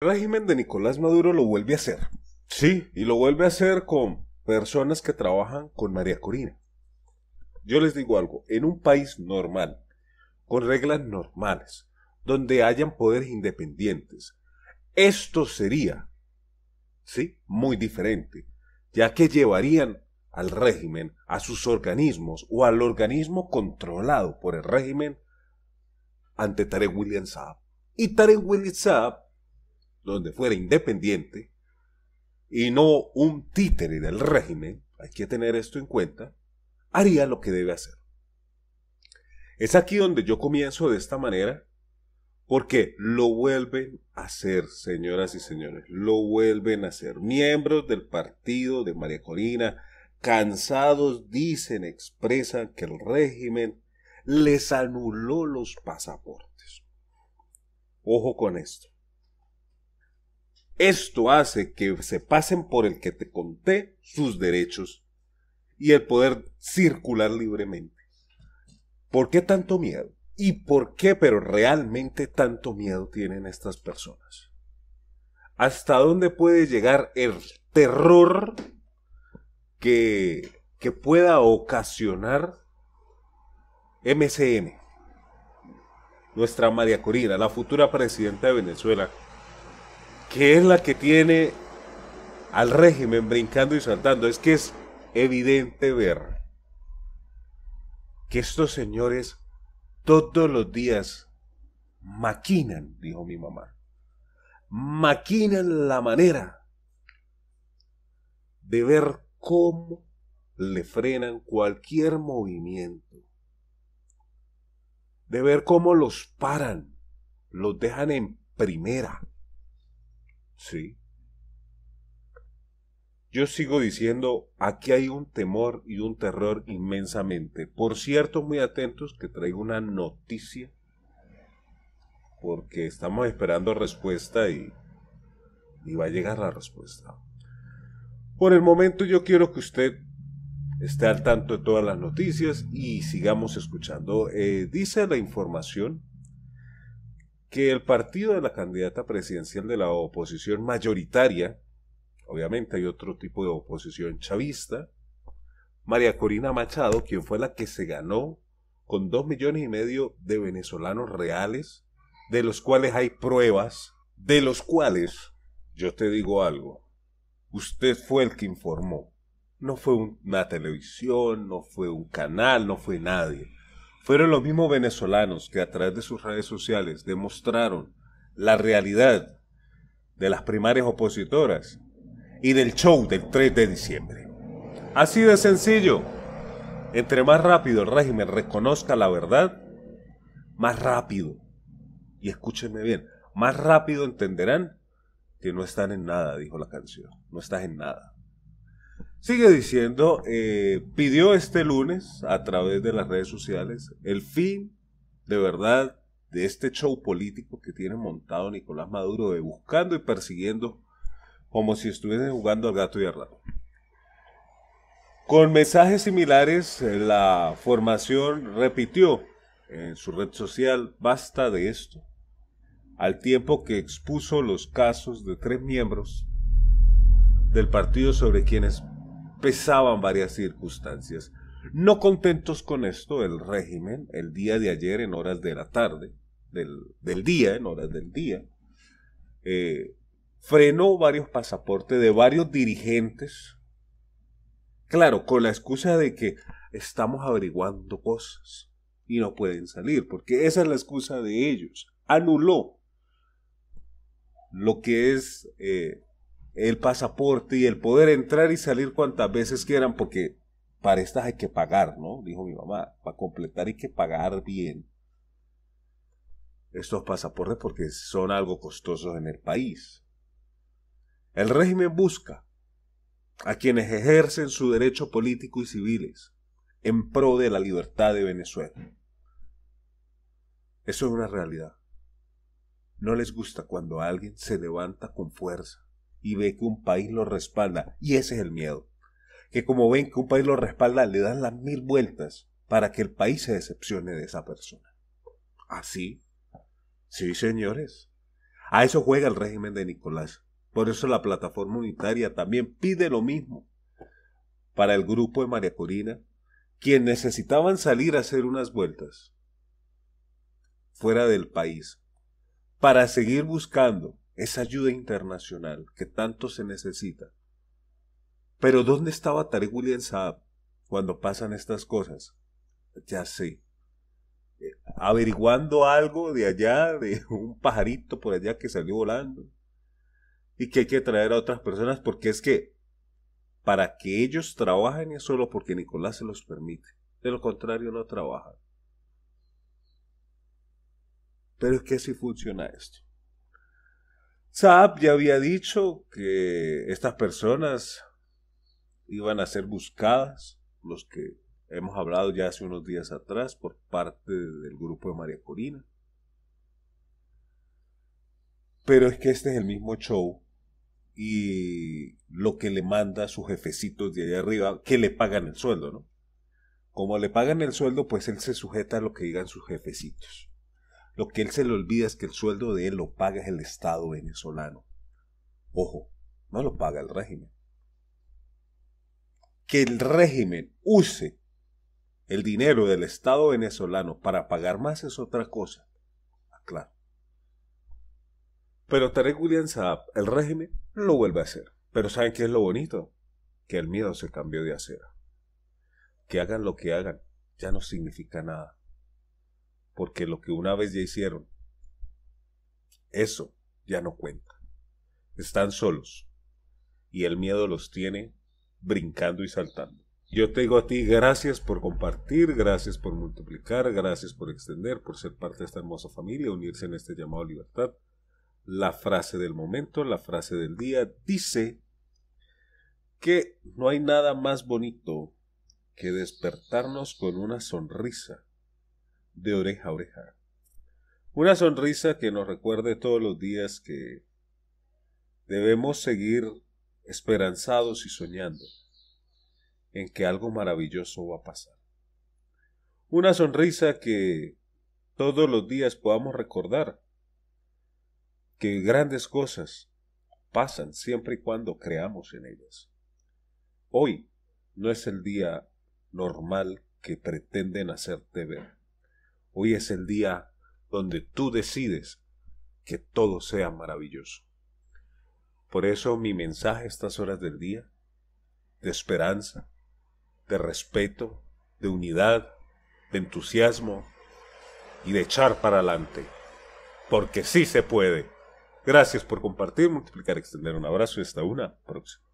El régimen de Nicolás Maduro lo vuelve a hacer. Sí, y lo vuelve a hacer con personas que trabajan con María Corina. Yo les digo algo, en un país normal, con reglas normales, donde hayan poderes independientes, esto sería, ¿sí? Muy diferente, ya que llevarían al régimen, a sus organismos o al organismo controlado por el régimen ante Tarek William Saab. Y Tarek William Saab donde fuera independiente y no un títere del régimen, hay que tener esto en cuenta, haría lo que debe hacer. Es aquí donde yo comienzo de esta manera, porque lo vuelven a hacer, señoras y señores, lo vuelven a hacer. Miembros del partido de María Corina, cansados, dicen, expresan que el régimen les anuló los pasaportes. Ojo con esto. Esto hace que se pasen por el que te conté sus derechos y el poder circular libremente. ¿Por qué tanto miedo? ¿Y por qué, pero realmente tanto miedo tienen estas personas? ¿Hasta dónde puede llegar el terror que, que pueda ocasionar MCM? Nuestra María Corina, la futura presidenta de Venezuela, que es la que tiene al régimen brincando y saltando. Es que es evidente ver que estos señores todos los días maquinan, dijo mi mamá, maquinan la manera de ver cómo le frenan cualquier movimiento, de ver cómo los paran, los dejan en primera Sí. Yo sigo diciendo, aquí hay un temor y un terror inmensamente. Por cierto, muy atentos que traigo una noticia, porque estamos esperando respuesta y, va a llegar la respuesta. Por el momento yo quiero que usted esté al tanto de todas las noticias y sigamos escuchando. Eh, dice la información que el partido de la candidata presidencial de la oposición mayoritaria, obviamente hay otro tipo de oposición chavista, María Corina Machado, quien fue la que se ganó con dos millones y medio de venezolanos reales, de los cuales hay pruebas, de los cuales, yo te digo algo, usted fue el que informó, no fue una televisión, no fue un canal, no fue nadie fueron los mismos venezolanos que a través de sus redes sociales demostraron la realidad de las primarias opositoras y del show del 3 de diciembre. Así de sencillo. Entre más rápido el régimen reconozca la verdad, más rápido, y escúchenme bien, más rápido entenderán que no están en nada, dijo la canción, no estás en nada. Sigue diciendo, eh, pidió este lunes a través de las redes sociales el fin de verdad de este show político que tiene montado Nicolás Maduro de buscando y persiguiendo como si estuviesen jugando al gato y al ratón. Con mensajes similares, eh, la formación repitió en su red social, basta de esto, al tiempo que expuso los casos de tres miembros del partido sobre quienes pesaban varias circunstancias. No contentos con esto, el régimen, el día de ayer en horas de la tarde, del, día, en horas del día, eh, frenó varios pasaportes de varios dirigentes, claro, con la excusa de que estamos averiguando cosas y no pueden salir, porque esa es la excusa de ellos. Anuló lo que es eh, el pasaporte y el poder entrar y salir cuantas veces quieran, porque para estas hay que pagar, ¿no? Dijo mi mamá, para completar hay que pagar bien estos pasaportes porque son algo costosos en el país. El régimen busca a quienes ejercen su derecho político y civiles en pro de la libertad de Venezuela. Eso es una realidad. No les gusta cuando alguien se levanta con fuerza y ve que un país lo respalda. Y ese es el miedo. Que como ven que un país lo respalda, le dan las mil vueltas para que el país se decepcione de esa persona. Así. Sí, señores. A eso juega el régimen de Nicolás. Por eso la plataforma unitaria también pide lo mismo para el grupo de María Corina, quien necesitaban salir a hacer unas vueltas fuera del país para seguir buscando esa ayuda internacional que tanto se necesita. Pero ¿dónde estaba Tarek William Saab cuando pasan estas cosas? Ya sé. Eh, averiguando algo de allá, de un pajarito por allá que salió volando. Y que hay que traer a otras personas porque es que para que ellos trabajen es solo porque Nicolás se los permite. De lo contrario no trabajan. Pero es que si funciona esto. Saab ya había dicho que estas personas iban a ser buscadas, los que hemos hablado ya hace unos días atrás por parte del grupo de María Corina. Pero es que este es el mismo show y lo que le manda a sus jefecitos de allá arriba, que le pagan el sueldo, ¿no? Como le pagan el sueldo, pues él se sujeta a lo que digan sus jefecitos. Lo que él se le olvida es que el sueldo de él lo paga el Estado venezolano. Ojo, no lo paga el régimen. Que el régimen use el dinero del Estado venezolano para pagar más es otra cosa. Ah, claro. Pero Tarek William Saab, el régimen, lo vuelve a hacer. Pero ¿saben qué es lo bonito? Que el miedo se cambió de acera. Que hagan lo que hagan, ya no significa nada porque lo que una vez ya hicieron, eso ya no cuenta. Están solos y el miedo los tiene brincando y saltando. Yo te digo a ti gracias por compartir, gracias por multiplicar, gracias por extender, por ser parte de esta hermosa familia, unirse en este llamado libertad. La frase del momento, la frase del día dice que no hay nada más bonito que despertarnos con una sonrisa de oreja a oreja. Una sonrisa que nos recuerde todos los días que debemos seguir esperanzados y soñando en que algo maravilloso va a pasar. Una sonrisa que todos los días podamos recordar que grandes cosas pasan siempre y cuando creamos en ellas. Hoy no es el día normal que pretenden hacerte ver. Hoy es el día donde tú decides que todo sea maravilloso. Por eso mi mensaje estas horas del día, de esperanza, de respeto, de unidad, de entusiasmo y de echar para adelante. Porque sí se puede. Gracias por compartir, multiplicar, extender. Un abrazo y hasta una próxima.